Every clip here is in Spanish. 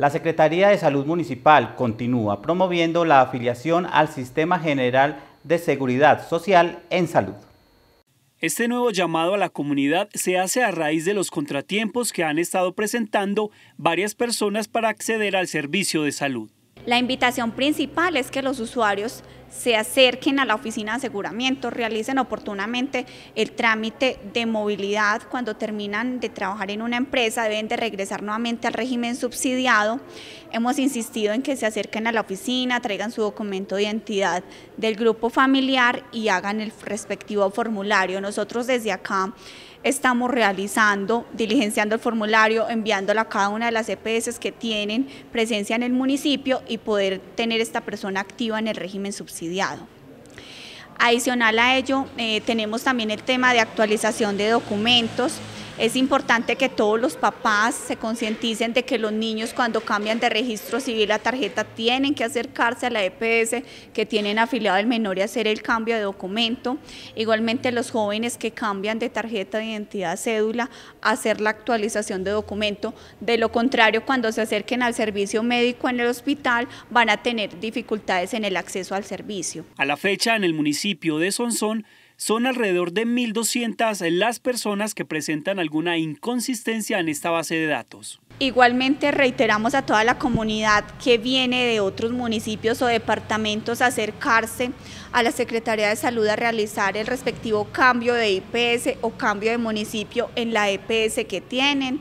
La Secretaría de Salud Municipal continúa promoviendo la afiliación al Sistema General de Seguridad Social en Salud. Este nuevo llamado a la comunidad se hace a raíz de los contratiempos que han estado presentando varias personas para acceder al servicio de salud. La invitación principal es que los usuarios se acerquen a la oficina de aseguramiento, realicen oportunamente el trámite de movilidad cuando terminan de trabajar en una empresa, deben de regresar nuevamente al régimen subsidiado. Hemos insistido en que se acerquen a la oficina, traigan su documento de identidad del grupo familiar y hagan el respectivo formulario. Nosotros desde acá estamos realizando, diligenciando el formulario, enviándolo a cada una de las EPS que tienen presencia en el municipio y poder tener esta persona activa en el régimen subsidiado. Adicional a ello, eh, tenemos también el tema de actualización de documentos, es importante que todos los papás se concienticen de que los niños cuando cambian de registro civil a tarjeta tienen que acercarse a la EPS que tienen afiliado al menor y hacer el cambio de documento. Igualmente los jóvenes que cambian de tarjeta de identidad cédula, hacer la actualización de documento. De lo contrario, cuando se acerquen al servicio médico en el hospital, van a tener dificultades en el acceso al servicio. A la fecha, en el municipio de Sonsón, son alrededor de 1.200 las personas que presentan alguna inconsistencia en esta base de datos. Igualmente reiteramos a toda la comunidad que viene de otros municipios o departamentos acercarse a la Secretaría de Salud a realizar el respectivo cambio de IPS o cambio de municipio en la EPS que tienen.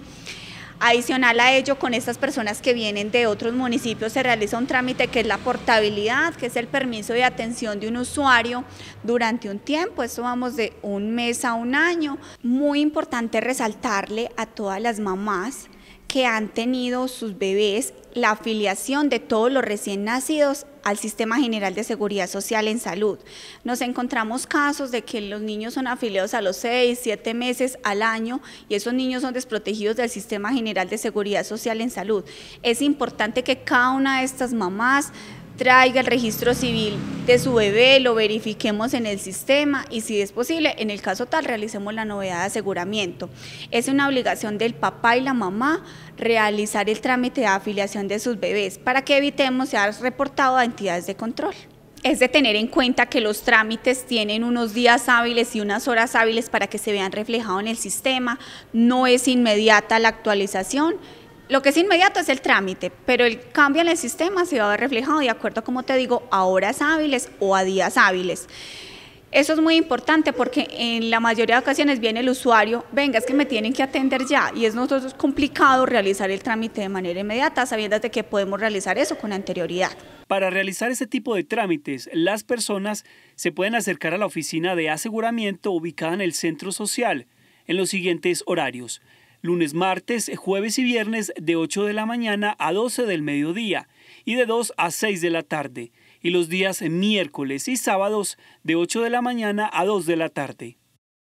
Adicional a ello, con estas personas que vienen de otros municipios se realiza un trámite que es la portabilidad, que es el permiso de atención de un usuario durante un tiempo, esto vamos de un mes a un año. Muy importante resaltarle a todas las mamás que han tenido sus bebés la afiliación de todos los recién nacidos al Sistema General de Seguridad Social en Salud. Nos encontramos casos de que los niños son afiliados a los 6, siete meses al año y esos niños son desprotegidos del Sistema General de Seguridad Social en Salud. Es importante que cada una de estas mamás traiga el registro civil de su bebé, lo verifiquemos en el sistema y si es posible, en el caso tal, realicemos la novedad de aseguramiento. Es una obligación del papá y la mamá realizar el trámite de afiliación de sus bebés para que evitemos ser reportado a entidades de control es de tener en cuenta que los trámites tienen unos días hábiles y unas horas hábiles para que se vean reflejados en el sistema. No es inmediata la actualización, lo que es inmediato es el trámite, pero el cambio en el sistema se va a ver reflejado de acuerdo, como te digo, a horas hábiles o a días hábiles. Eso es muy importante porque en la mayoría de ocasiones viene el usuario, venga, es que me tienen que atender ya y es nosotros complicado realizar el trámite de manera inmediata, sabiendo de que podemos realizar eso con anterioridad. Para realizar ese tipo de trámites, las personas se pueden acercar a la oficina de aseguramiento ubicada en el centro social en los siguientes horarios lunes, martes, jueves y viernes de 8 de la mañana a 12 del mediodía y de 2 a 6 de la tarde, y los días miércoles y sábados de 8 de la mañana a 2 de la tarde.